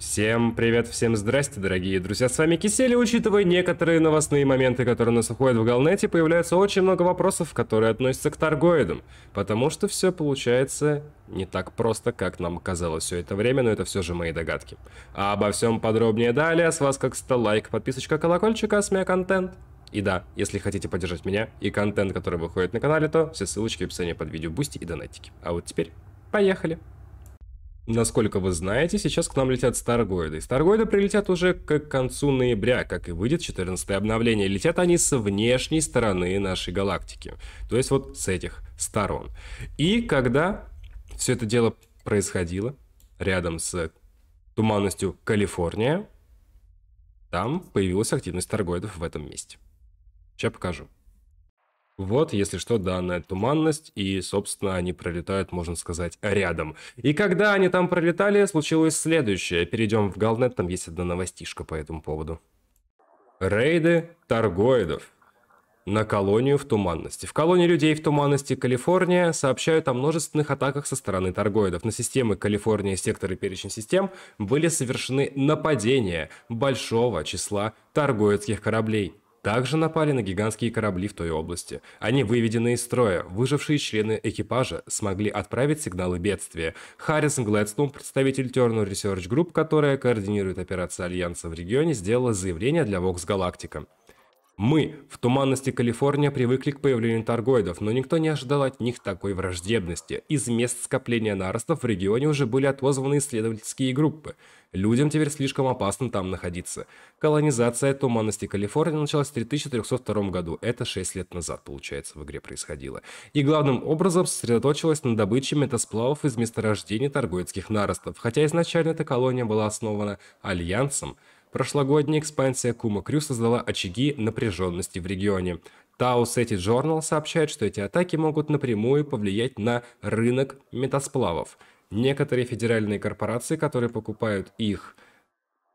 Всем привет, всем здрасте, дорогие друзья, с вами Кисели. Учитывая некоторые новостные моменты, которые у нас уходят в Галнете, появляется очень много вопросов, которые относятся к торгоидам. Потому что все получается не так просто, как нам казалось все это время, но это все же мои догадки. А обо всем подробнее далее, с вас как ста лайк, подписочка, колокольчик, асмия контент. И да, если хотите поддержать меня и контент, который выходит на канале, то все ссылочки в описании под видео, бусти и донатики. А вот теперь, поехали! Насколько вы знаете, сейчас к нам летят Старгоиды. Старгоиды прилетят уже к концу ноября, как и выйдет 14 обновление. Летят они с внешней стороны нашей галактики. То есть вот с этих сторон. И когда все это дело происходило рядом с туманностью Калифорния, там появилась активность торгоидов в этом месте. Сейчас покажу. Вот, если что, данная туманность, и, собственно, они пролетают, можно сказать, рядом. И когда они там пролетали, случилось следующее. Перейдем в Галнет, там есть одна новостишка по этому поводу. Рейды торгоидов на колонию в туманности. В колонии людей в туманности Калифорния сообщают о множественных атаках со стороны торгоидов. На системы Калифорния секторы перечень систем были совершены нападения большого числа торгоидских кораблей также напали на гигантские корабли в той области. Они выведены из строя. Выжившие члены экипажа смогли отправить сигналы бедствия. Харрис Глэдстон, представитель Turner Research Group, которая координирует операции Альянса в регионе, сделала заявление для Vox Galactica. Мы в туманности Калифорния привыкли к появлению торгоидов, но никто не ожидал от них такой враждебности. Из мест скопления наростов в регионе уже были отозваны исследовательские группы. Людям теперь слишком опасно там находиться. Колонизация туманности Калифорнии началась в 3302 году. Это 6 лет назад, получается, в игре происходило. И главным образом сосредоточилась на добыче метасплавов из месторождений торгоидских наростов. Хотя изначально эта колония была основана альянсом – Прошлогодняя экспансия Кума Крю создала очаги напряженности в регионе. Tau City Journal сообщает, что эти атаки могут напрямую повлиять на рынок метасплавов. Некоторые федеральные корпорации, которые покупают их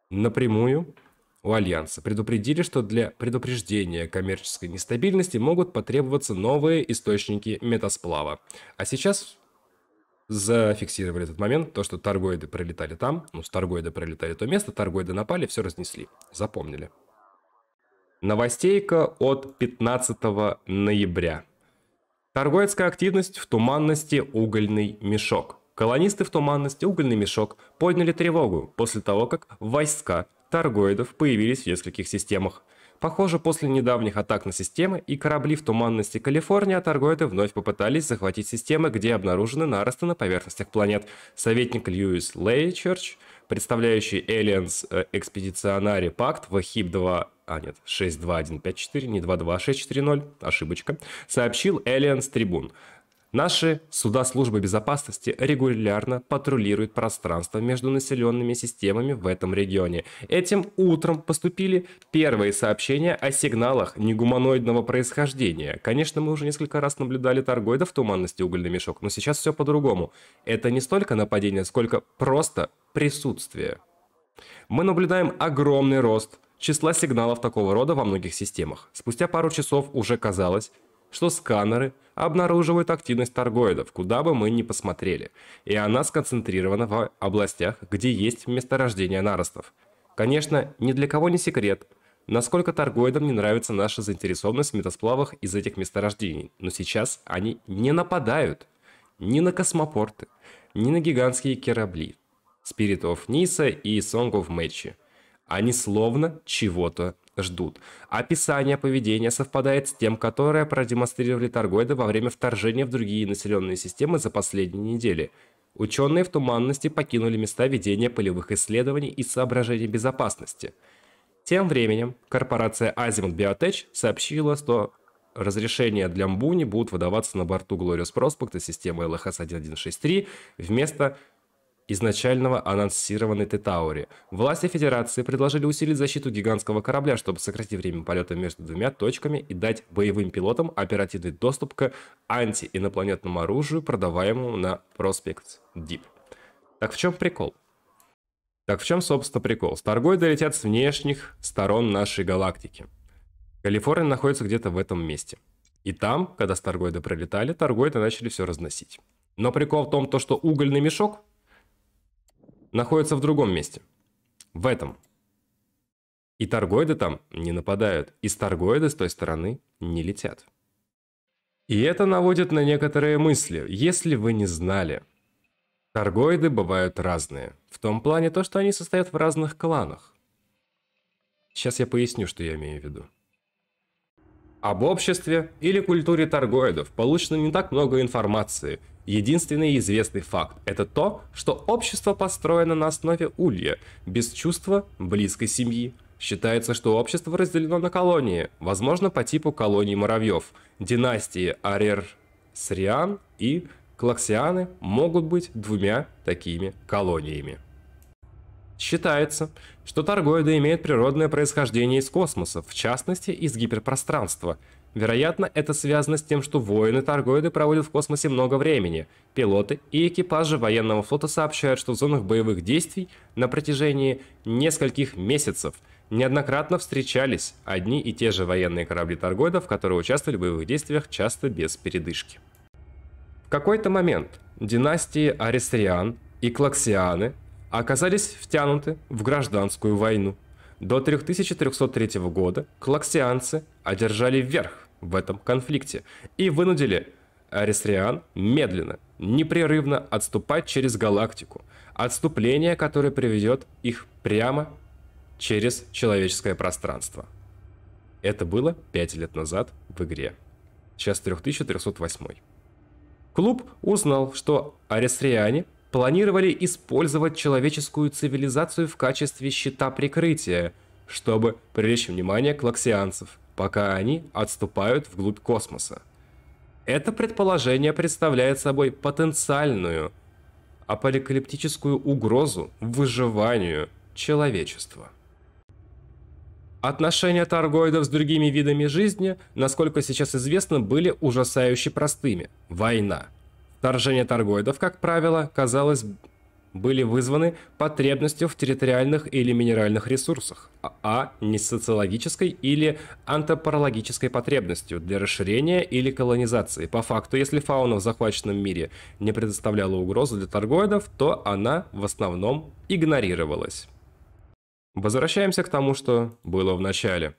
напрямую, у Альянса предупредили, что для предупреждения коммерческой нестабильности могут потребоваться новые источники метасплава. А сейчас зафиксировали этот момент, то, что торгоиды пролетали там, ну, с торгоида пролетали то место, торгоиды напали, все разнесли, запомнили. Новостейка от 15 ноября. Торговецкая активность в туманности «Угольный мешок». Колонисты в туманности «Угольный мешок» подняли тревогу после того, как войска торгоидов появились в нескольких системах – Похоже, после недавних атак на системы и корабли в туманности Калифорния торговцы вновь попытались захватить системы, где обнаружены наросты на поверхностях планет. Советник Льюис Лейчерч, представляющий Aliens Пакт в хип 2 а нет, 62154, не 22640, ошибочка, сообщил Aliens Трибун. Наши суда службы безопасности регулярно патрулируют пространство между населенными системами в этом регионе. Этим утром поступили первые сообщения о сигналах негуманоидного происхождения. Конечно, мы уже несколько раз наблюдали торгоида в туманности угольный мешок, но сейчас все по-другому. Это не столько нападение, сколько просто присутствие. Мы наблюдаем огромный рост числа сигналов такого рода во многих системах. Спустя пару часов уже казалось, что сканеры обнаруживают активность торгоидов, куда бы мы ни посмотрели, и она сконцентрирована в областях, где есть месторождение наростов. Конечно, ни для кого не секрет, насколько торгоидам не нравится наша заинтересованность в метасплавах из этих месторождений, но сейчас они не нападают ни на космопорты, ни на гигантские корабли Spirit of Nisa и Сонгов of Они словно чего-то ждут. Описание поведения совпадает с тем, которое продемонстрировали торгоиды во время вторжения в другие населенные системы за последние недели. Ученые в туманности покинули места ведения полевых исследований и соображений безопасности. Тем временем корпорация Азимут Биотеч сообщила, что разрешения для Мбуни будут выдаваться на борту Glorious Prospect системы LHS-1163 вместо изначального анонсированной Тетаури. Власти Федерации предложили усилить защиту гигантского корабля, чтобы сократить время полета между двумя точками и дать боевым пилотам оперативный доступ к антиинопланетному оружию, продаваемому на проспект Дип. Так в чем прикол? Так в чем, собственно, прикол? Старгоиды летят с внешних сторон нашей галактики. Калифорния находится где-то в этом месте. И там, когда старгоиды пролетали, торгоиды начали все разносить. Но прикол в том, то, что угольный мешок, находятся в другом месте. В этом. И торгоиды там не нападают, и с старгоиды с той стороны не летят. И это наводит на некоторые мысли, если вы не знали. Торгоиды бывают разные, в том плане то, что они состоят в разных кланах. Сейчас я поясню, что я имею в виду. Об обществе или культуре торгоидов получено не так много информации – Единственный известный факт – это то, что общество построено на основе улья, без чувства близкой семьи. Считается, что общество разделено на колонии, возможно, по типу колоний муравьев. Династии Арер, Сриан и Клаксианы могут быть двумя такими колониями. Считается, что торгоиды имеют природное происхождение из космоса, в частности, из гиперпространства – Вероятно, это связано с тем, что воины-торгоиды проводят в космосе много времени. Пилоты и экипажи военного флота сообщают, что в зонах боевых действий на протяжении нескольких месяцев неоднократно встречались одни и те же военные корабли торгоидов, которые участвовали в боевых действиях часто без передышки. В какой-то момент династии Аристриан и Клаксианы оказались втянуты в гражданскую войну. До 3303 года клаксианцы одержали верх в этом конфликте и вынудили Арестриан медленно, непрерывно отступать через галактику. Отступление, которое приведет их прямо через человеческое пространство. Это было 5 лет назад в игре. Сейчас 3308. Клуб узнал, что арестриане планировали использовать человеческую цивилизацию в качестве щита прикрытия, чтобы привлечь внимание клаксианцев – пока они отступают вглубь космоса. Это предположение представляет собой потенциальную апокалиптическую угрозу выживанию человечества. Отношения торгоидов с другими видами жизни, насколько сейчас известно, были ужасающе простыми. Война. Вторжение торгоидов, как правило, казалось были вызваны потребностью в территориальных или минеральных ресурсах, а, а не социологической или антропологической потребностью для расширения или колонизации. По факту, если фауна в захваченном мире не предоставляла угрозу для торгоидов, то она в основном игнорировалась. Возвращаемся к тому, что было в начале.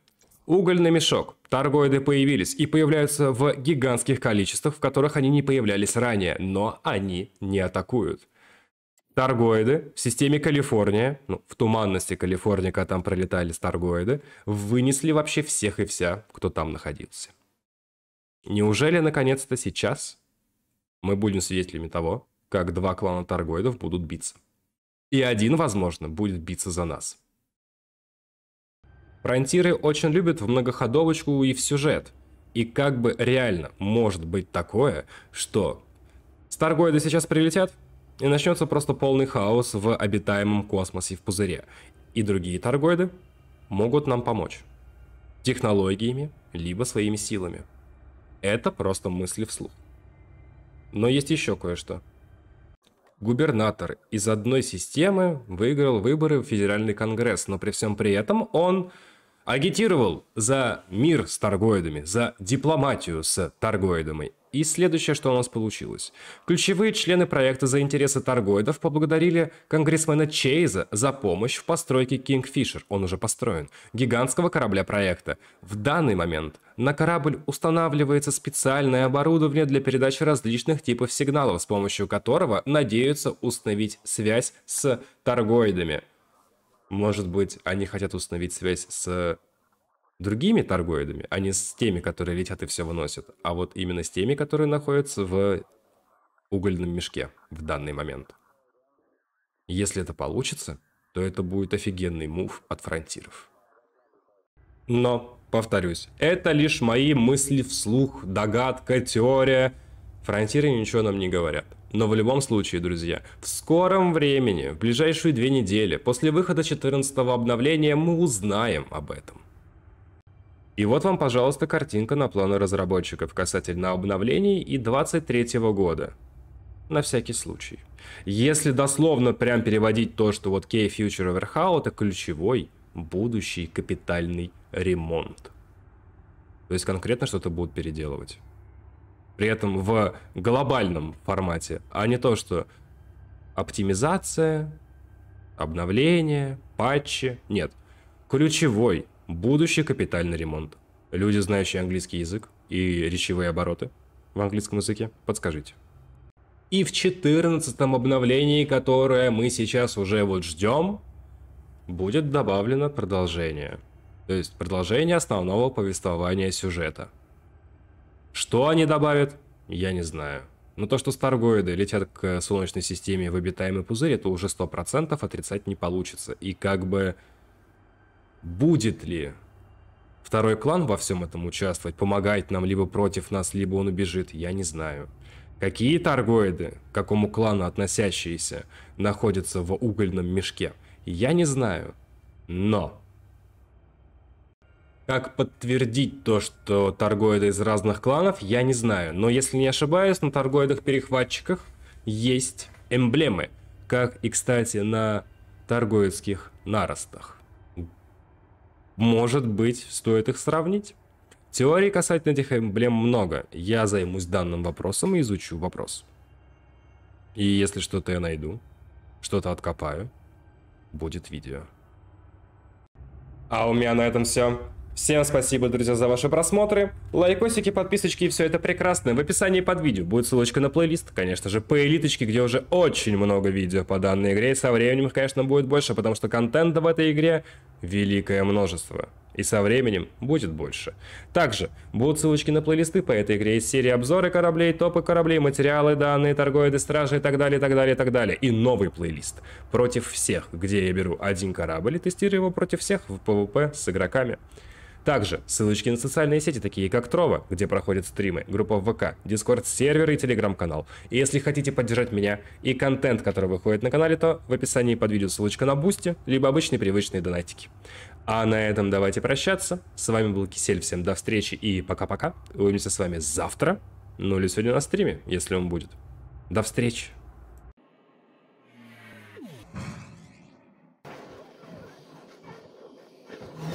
Угольный мешок. Торгоиды появились и появляются в гигантских количествах, в которых они не появлялись ранее, но они не атакуют. Старгоиды в системе Калифорния, ну, в туманности Калифорнии, когда там пролетали старгоиды, вынесли вообще всех и вся, кто там находился. Неужели, наконец-то, сейчас мы будем свидетелями того, как два клана таргоидов будут биться? И один, возможно, будет биться за нас. Фронтиры очень любят в многоходовочку и в сюжет. И как бы реально может быть такое, что Старгоиды сейчас прилетят, и начнется просто полный хаос в обитаемом космосе в пузыре. И другие торгоиды могут нам помочь. Технологиями, либо своими силами. Это просто мысли вслух. Но есть еще кое-что. Губернатор из одной системы выиграл выборы в Федеральный Конгресс, но при всем при этом он агитировал за мир с торгоидами, за дипломатию с торгоидами. И следующее, что у нас получилось. Ключевые члены проекта за интересы торгоидов поблагодарили конгрессмена Чейза за помощь в постройке Kingfisher, он уже построен, гигантского корабля проекта. В данный момент на корабль устанавливается специальное оборудование для передачи различных типов сигналов, с помощью которого надеются установить связь с торгоидами. Может быть, они хотят установить связь с другими торгоидами, а не с теми, которые летят и все выносят, а вот именно с теми, которые находятся в угольном мешке в данный момент. Если это получится, то это будет офигенный мув от фронтиров. Но, повторюсь, это лишь мои мысли вслух, догадка, теория. Фронтиры ничего нам не говорят. Но в любом случае, друзья, в скором времени, в ближайшие две недели, после выхода 14 обновления мы узнаем об этом. И вот вам, пожалуйста, картинка на планы разработчиков касательно обновлений и 23 года. На всякий случай. Если дословно прям переводить то, что вот Key Future Overhaul это ключевой будущий капитальный ремонт. То есть конкретно что-то будут переделывать при этом в глобальном формате, а не то, что оптимизация, обновление, патчи. Нет. Ключевой будущий капитальный ремонт. Люди, знающие английский язык и речевые обороты в английском языке, подскажите. И в 14 обновлении, которое мы сейчас уже вот ждем, будет добавлено продолжение. То есть продолжение основного повествования сюжета – что они добавят, я не знаю. Но то, что старгоиды летят к Солнечной системе в обитаемый пузырь, это уже 100% отрицать не получится. И как бы будет ли второй клан во всем этом участвовать, помогать нам либо против нас, либо он убежит, я не знаю. Какие торгоиды, к какому клану относящиеся, находятся в угольном мешке, я не знаю. Но как подтвердить то, что торгоиды из разных кланов, я не знаю. Но если не ошибаюсь, на торгоидах-перехватчиках есть эмблемы. Как и, кстати, на торгоидских наростах. Может быть, стоит их сравнить? Теорий касательно этих эмблем много. Я займусь данным вопросом и изучу вопрос. И если что-то я найду, что-то откопаю, будет видео. А у меня на этом все. Всем спасибо, друзья, за ваши просмотры. Лайкосики, подписочки и все это прекрасно. В описании под видео будет ссылочка на плейлист, конечно же, по элиточке, где уже очень много видео по данной игре. И со временем их, конечно, будет больше, потому что контента в этой игре великое множество. И со временем будет больше. Также будут ссылочки на плейлисты по этой игре из серии обзоры кораблей, топы кораблей, материалы, данные, торговые стражи и так далее, и так далее, и так далее. И новый плейлист против всех, где я беру один корабль и тестирую его против всех в PvP с игроками. Также ссылочки на социальные сети, такие как Трова, где проходят стримы, группа ВК, Дискорд-сервер и Телеграм-канал. И если хотите поддержать меня и контент, который выходит на канале, то в описании под видео ссылочка на Бусти, либо обычные привычные донатики. А на этом давайте прощаться. С вами был Кисель, всем до встречи и пока-пока. Увидимся с вами завтра, ну или сегодня на стриме, если он будет. До встречи!